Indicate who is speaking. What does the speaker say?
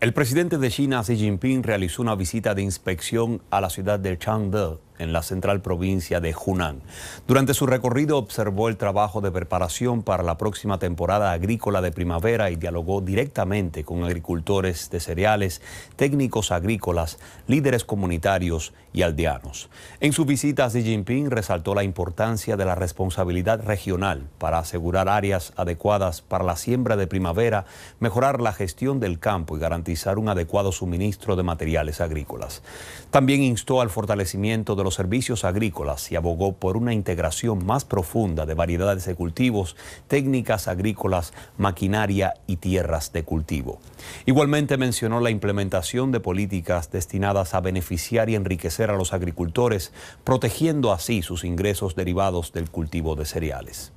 Speaker 1: El presidente de China, Xi Jinping, realizó una visita de inspección a la ciudad de Changde, en la central provincia de Hunan. Durante su recorrido observó el trabajo de preparación para la próxima temporada agrícola de primavera y dialogó directamente con agricultores de cereales, técnicos agrícolas, líderes comunitarios y aldeanos. En su visita a Xi Jinping resaltó la importancia de la responsabilidad regional para asegurar áreas adecuadas para la siembra de primavera, mejorar la gestión del campo y garantizar un adecuado suministro de materiales agrícolas. También instó al fortalecimiento de servicios agrícolas y abogó por una integración más profunda de variedades de cultivos, técnicas agrícolas, maquinaria y tierras de cultivo. Igualmente mencionó la implementación de políticas destinadas a beneficiar y enriquecer a los agricultores, protegiendo así sus ingresos derivados del cultivo de cereales.